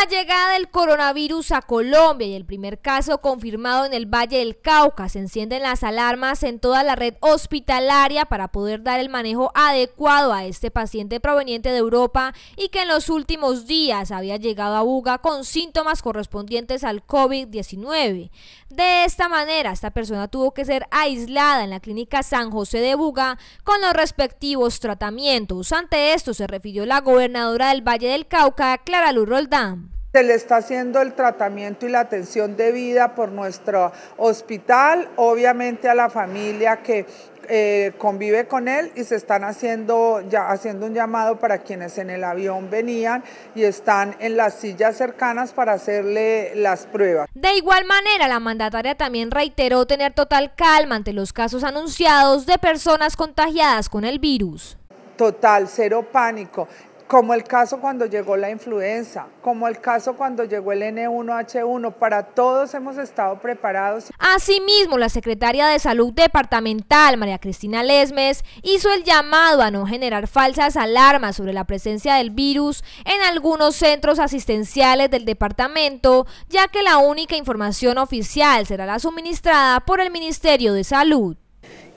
la llegada del coronavirus a Colombia y el primer caso confirmado en el Valle del Cauca, se encienden las alarmas en toda la red hospitalaria para poder dar el manejo adecuado a este paciente proveniente de Europa y que en los últimos días había llegado a Buga con síntomas correspondientes al COVID-19. De esta manera, esta persona tuvo que ser aislada en la clínica San José de Buga con los respectivos tratamientos. Ante esto se refirió la gobernadora del Valle del Cauca, Clara Luz Roldán. Se le está haciendo el tratamiento y la atención debida por nuestro hospital, obviamente a la familia que eh, convive con él y se están haciendo, ya, haciendo un llamado para quienes en el avión venían y están en las sillas cercanas para hacerle las pruebas. De igual manera, la mandataria también reiteró tener total calma ante los casos anunciados de personas contagiadas con el virus total, cero pánico como el caso cuando llegó la influenza, como el caso cuando llegó el N1H1, para todos hemos estado preparados. Asimismo, la secretaria de Salud Departamental, María Cristina Lesmes, hizo el llamado a no generar falsas alarmas sobre la presencia del virus en algunos centros asistenciales del departamento, ya que la única información oficial será la suministrada por el Ministerio de Salud.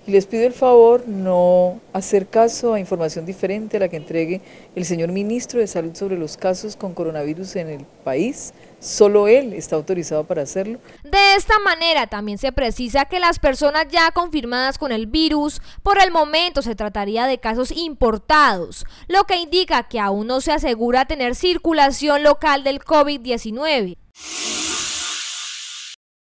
Y les pido el favor no hacer caso a información diferente a la que entregue el señor ministro de Salud sobre los casos con coronavirus en el país. Solo él está autorizado para hacerlo. De esta manera también se precisa que las personas ya confirmadas con el virus por el momento se trataría de casos importados, lo que indica que aún no se asegura tener circulación local del COVID-19.